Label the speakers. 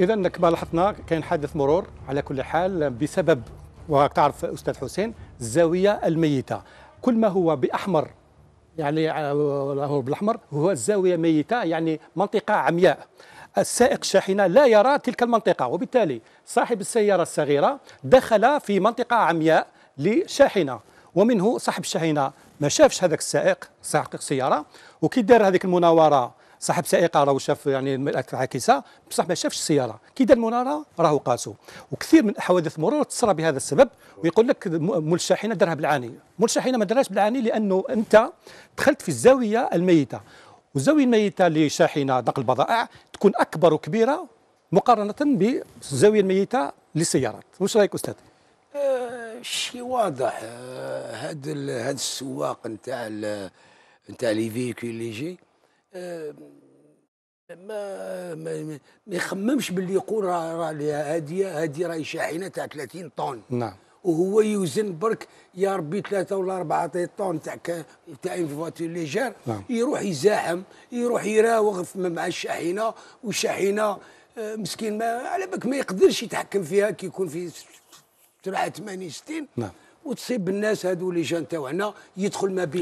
Speaker 1: اذا كما لاحظنا كاين حادث مرور على كل حال بسبب وتعرف استاذ حسين الزاويه الميته كل ما هو باحمر يعني هو بالاحمر هو الزاويه ميته يعني منطقه عمياء السائق الشاحنة لا يرى تلك المنطقة وبالتالي صاحب السيارة الصغيرة دخل في منطقة عمياء لشاحنة ومنه صاحب الشاحنة ما شافش هذاك السائق سائق السيارة وكي دار هذيك المناورة صاحب سائقه راهو شاف يعني المراه عاكسه بصح ما شافش السياره كي دار المناره راهو قاسو وكثير من حوادث المرور تصرى بهذا السبب ويقول لك مول الشاحنه درها بالعاني مول الشاحنه ما دارهاش بالعاني لانه انت دخلت في الزاويه الميته والزاويه الميته لشاحنه دق البضائع تكون اكبر وكبيره مقارنه بالزاويه الميته للسيارات واش رايك استاذ
Speaker 2: آه، شي واضح آه، هاد هاد السواق نتاع نتاع لي فيكول جي ما ما يخممش باللي يقول راه راه هاديه هادي راهي شاحنه تاع 30 طن نعم وهو يوزن برك يا ربي ثلاثة ولا أربعة طن تاع تاع اون ليجير نعم. يروح يزاحم يروح يراوغ مع الشاحنة والشاحنة آه، مسكين ما على بالك ما يقدرش يتحكم فيها كي يكون في سرعة 68 نعم وتصيب الناس هذو لي جان تاعنا يدخل ما بين